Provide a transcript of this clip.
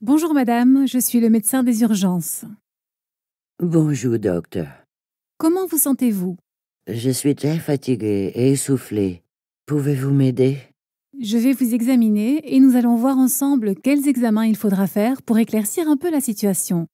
Bonjour madame, je suis le médecin des urgences. Bonjour docteur. Comment vous sentez-vous Je suis très fatiguée et essoufflée. Pouvez-vous m'aider Je vais vous examiner et nous allons voir ensemble quels examens il faudra faire pour éclaircir un peu la situation.